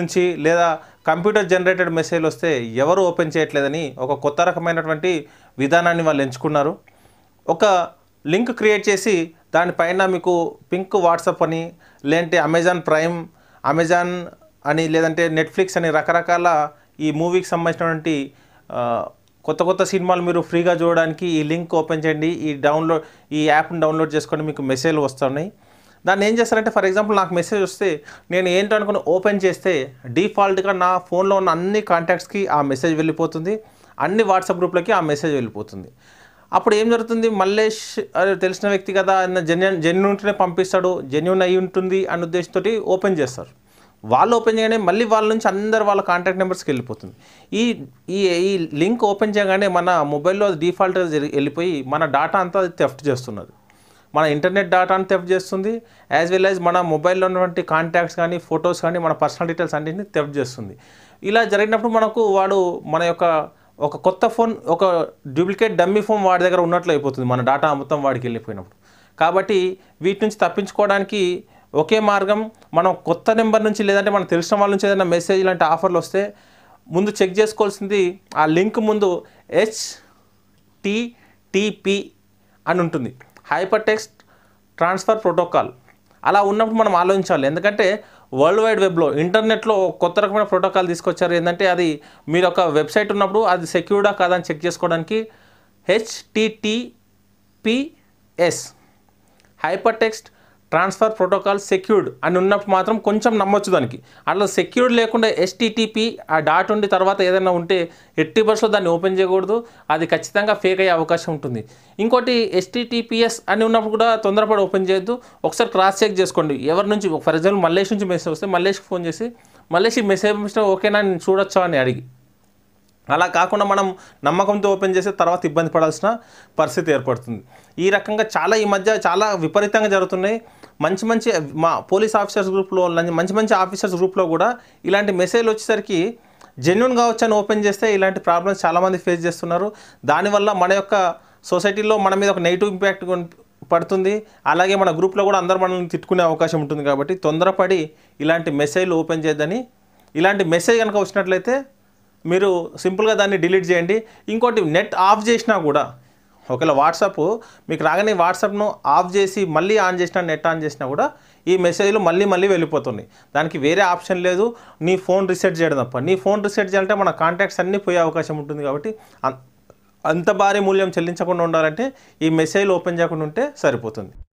నుంచి లేదా computer generated మెసేజ్లు వస్తే ఎవరు ఓపెన్ చేయట్లేదని ఒక కొత్త రకమైనటువంటి విధానాన్ని వాళ్ళు ఎంచుకున్నారు ఒక లింక్ క్రియేట్ చేసి దానిపైన మీకు పింక్ వాట్సాప్ అని లేదంటే అమెజాన్ ప్రైమ్ అమెజాన్ అని లేదంటే నెట్ఫ్లిక్స్ అని రకరకాల ఈ మూవీకి సంబంధించినటువంటి కొత్త కొత్త సినిమాలు మీరు ఫ్రీగా చూడడానికి ఈ లింక్ ఓపెన్ చేయండి ఈ డౌన్లోడ్ ఈ యాప్ని డౌన్లోడ్ చేసుకొని మీకు మెసేజ్లు వస్తున్నాయి దాన్ని ఏం చేస్తారంటే ఫర్ ఎగ్జాంపుల్ నాకు మెసేజ్ వస్తే నేను ఏంటనుకుని ఓపెన్ చేస్తే డిఫాల్ట్గా నా ఫోన్లో ఉన్న అన్ని కాంటాక్ట్స్కి ఆ మెసేజ్ వెళ్ళిపోతుంది అన్ని వాట్సాప్ గ్రూప్లకి ఆ మెసేజ్ వెళ్ళిపోతుంది అప్పుడు ఏం జరుగుతుంది మల్లేష్ తెలిసిన వ్యక్తి కదా అన్న జెన్యున్ జెన్యున్నే పంపిస్తాడు జెన్యున్ అయి ఉంటుంది అన్న ఉద్దేశంతో ఓపెన్ చేస్తారు వాళ్ళు ఓపెన్ చేయగానే మళ్ళీ వాళ్ళ నుంచి అందరు వాళ్ళ కాంటాక్ట్ నెంబర్స్కి వెళ్ళిపోతుంది ఈ ఈ ఈ లింక్ ఓపెన్ చేయగానే మన మొబైల్లో అది డిఫాల్ట్గా వెళ్ళిపోయి మన డాటా అంతా అది చేస్తున్నది మన ఇంటర్నెట్ డేటాను తెఫ్ట్ చేస్తుంది యాజ్ వెల్ యాజ్ మన మొబైల్లో ఉన్నటువంటి కాంటాక్ట్స్ కానీ ఫొటోస్ కానీ మన పర్సనల్ డీటెయిల్స్ అన్నింటినీ తెఫ్ట్ చేస్తుంది ఇలా జరిగినప్పుడు మనకు వాడు మన యొక్క ఒక కొత్త ఫోన్ ఒక డూప్లికేట్ డమ్మీ ఫోన్ వాడి దగ్గర ఉన్నట్లు అయిపోతుంది మన డేటా మొత్తం వాడికి వెళ్ళిపోయినప్పుడు కాబట్టి వీటి నుంచి తప్పించుకోవడానికి ఒకే మార్గం మనం కొత్త నెంబర్ నుంచి లేదంటే మనం తెలిసిన వాళ్ళ నుంచి ఏదైనా మెసేజ్ లాంటి ఆఫర్లు వస్తే ముందు చెక్ చేసుకోవాల్సింది ఆ లింక్ ముందు హెచ్ టీటీపీ అని ఉంటుంది హైపర్ టెక్స్ట్ ట్రాన్స్ఫర్ ప్రోటోకాల్ అలా ఉన్నప్పుడు మనం ఆలోచించాలి ఎందుకంటే వరల్డ్ వైడ్ వెబ్లో ఇంటర్నెట్లో కొత్త రకమైన ప్రోటోకాల్ తీసుకొచ్చారు ఏంటంటే అది మీరు ఒక వెబ్సైట్ ఉన్నప్పుడు అది సెక్యూర్డా కాదని చెక్ చేసుకోవడానికి HTTPS hypertext transfer protocol secured అని ఉన్నప్పుడు మాత్రం కొంచెం నమ్మొచ్చు దానికి అట్లా సెక్యూర్డ్ లేకుండా ఎస్టీటీపీ ఆ డాట్ ఉండి తర్వాత ఏదైనా ఉంటే ఎట్టి బస్లో దాన్ని ఓపెన్ చేయకూడదు అది ఖచ్చితంగా ఫేక్ అయ్యే అవకాశం ఉంటుంది ఇంకోటి ఎస్టీటీపీఎస్ అని ఉన్నప్పుడు కూడా తొందరపడి ఓపెన్ చేయొద్దు ఒకసారి క్రాస్ చెక్ చేసుకోండి ఎవరి నుంచి ఫర్ ఎగ్జాంపుల్ మల్లేష్ నుంచి మెసేజ్ వస్తే మల్లేష్కి ఫోన్ చేసి మల్లేష్ మెసేజ్ ఓకేనా నేను చూడొచ్చా అని అడిగి అలా కాకుండా మనం నమ్మకంతో ఓపెన్ చేస్తే తర్వాత ఇబ్బంది పడాల్సిన పరిస్థితి ఏర్పడుతుంది ఈ రకంగా చాలా ఈ మధ్య చాలా విపరీతంగా జరుగుతున్నాయి మంచి మంచి మా పోలీస్ ఆఫీసర్స్ గ్రూప్లో మంచి మంచి ఆఫీసర్స్ గ్రూప్లో కూడా ఇలాంటి మెసేజ్ వచ్చేసరికి జెన్యున్ కావచ్చు అని ఓపెన్ చేస్తే ఇలాంటి ప్రాబ్లమ్స్ చాలామంది ఫేస్ చేస్తున్నారు దానివల్ల మన యొక్క సొసైటీలో మన మీద ఒక నెగిటివ్ ఇంపాక్ట్ పడుతుంది అలాగే మన గ్రూప్లో కూడా అందరు మనల్ని తిట్టుకునే అవకాశం ఉంటుంది కాబట్టి తొందరపడి ఇలాంటి మెసేజ్లు ఓపెన్ చేయద్దని ఇలాంటి మెసేజ్ కనుక వచ్చినట్లయితే మీరు సింపుల్గా దాన్ని డిలీట్ చేయండి ఇంకోటి నెట్ ఆఫ్ చేసినా కూడా ఒకవేళ వాట్సాప్ మీకు రాగానే వాట్సాప్ను ఆఫ్ చేసి మళ్ళీ ఆన్ చేసినా నెట్ ఆన్ చేసినా కూడా ఈ మెసేజ్లు మళ్ళీ మళ్ళీ వెళ్ళిపోతుంది దానికి వేరే ఆప్షన్ లేదు నీ ఫోన్ రీసెట్ చేయడం తప్ప నీ ఫోన్ రీసెట్ చేయాలంటే మన కాంటాక్ట్స్ అన్నీ పోయే అవకాశం ఉంటుంది కాబట్టి అంత భారీ మూల్యం చెల్లించకుండా ఉండాలంటే ఈ మెసేజ్ ఓపెన్ చేయకుండా ఉంటే సరిపోతుంది